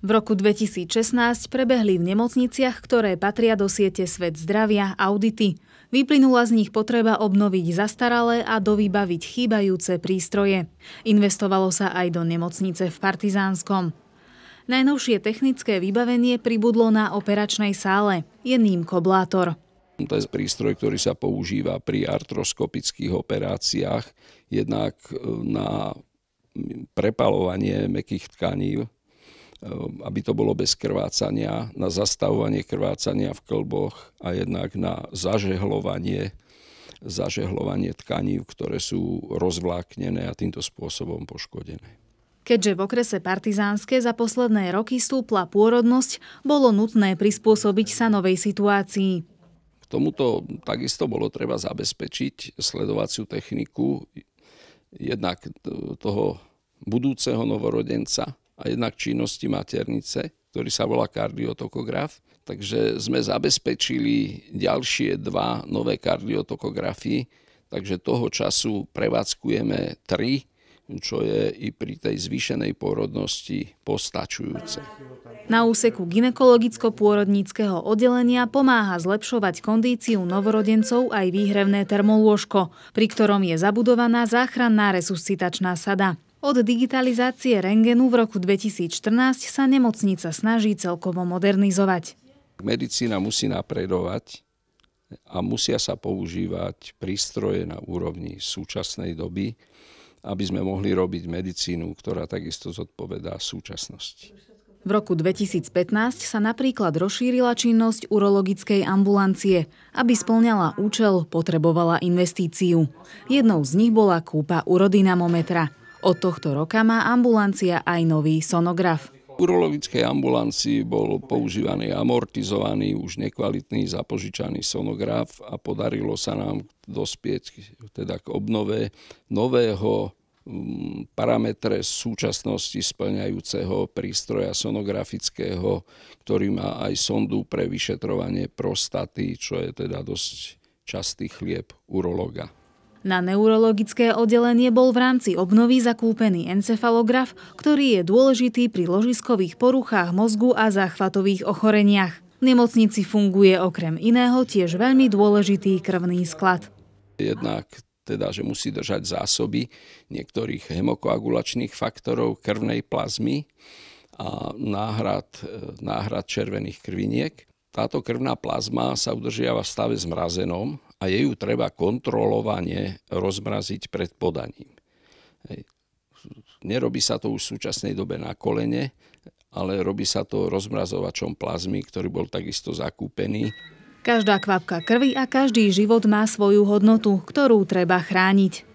V roku 2016 prebehli v nemocniciach, ktoré patria do siete Svet zdravia, audity. Vyplynula z nich potreba obnoviť zastaralé a dovýbaviť chýbajúce prístroje. Investovalo sa aj do nemocnice v Partizánskom. Najnovšie technické vybavenie pribudlo na operačnej sále. Je ním koblátor. To je prístroj, ktorý sa používa pri artroskopických operáciách, jednak e, na prepalovanie mekých tkaní Ehm, aby to bolo bez krvácania, na zastavovanie krvácania v klboch a jednak na zažehlovanie zažehlovanie tkaní, ktoré sú rozvláknené a týmto spôsobom poškodené. Keďže v okrese Partizánske za posledné roky stúpla pôrodnosť, bolo nutné prispôsobiť sa novej situácii. K tomuto takisto bolo treba zabezpečiť sledovaciu techniku jednak toho budúceho novorodenca, a jednak činnosti maternice, ktorý sa volá kardiotokograf. Takže sme zabezpečili ďalšie dva nové kardiotokografy, takže toho času prevádzkujeme tri, čo je i pri tej zvýšenej porodnosti postačujúce. Na úseku ginekologicko-pôrodníckého oddelenia pomáha zlepšovať kondíciu novorodencov aj výhrevné termolôžko, pri ktorom je zabudovaná záchranná resuscitačná sada. Od digitalizácie rengenu v roku 2014 sa nemocnica snaží celkovo modernizovať. Medicína musí napredovať a musia sa používať prístroje na úrovni súčasnej doby, aby sme mohli robiť medicínu, ktorá takisto zodpovedá súčasnosti. V roku 2015 sa napríklad rozšírila činnosť urologickej ambulancie. Aby splňala účel, potrebovala investíciu. Jednou z nich bola kúpa urodinamometra – od tohto roka má ambulancia aj nový sonograf urologickej ambulancii bol používaný amortizovaný, už nekvalitný, zapožičaný sonograf a podarilo sa nám dospieť teda k obnove nového mm, parametre súčasnosti splňajúceho prístroja sonografického, ktorý má aj sondu pre vyšetrovanie prostaty, čo je teda dosť častý chlieb urologa. Na neurologické oddelenie bol v rámci obnovy zakúpený encefalograf, ktorý je dôležitý pri ložiskových poruchách mozgu a záchvatových ochoreniach. V nemocnici funguje okrem iného tiež veľmi dôležitý krvný sklad. Jednak teda, že musí držať zásoby niektorých hemokoagulačných faktorov krvnej plazmy a náhrad, e, náhrad červených krviniek. Táto krvná plazma sa udržiava v stave zmrazenom, a je ju treba kontrolovane rozmraziť pred podaním. Nerobí sa to už v súčasnej dobe na kolene, ale robí sa to rozmrazovačom plazmy, ktorý bol takisto zakúpený. Každá kvapka krvi a každý život má svoju hodnotu, ktorú treba chrániť.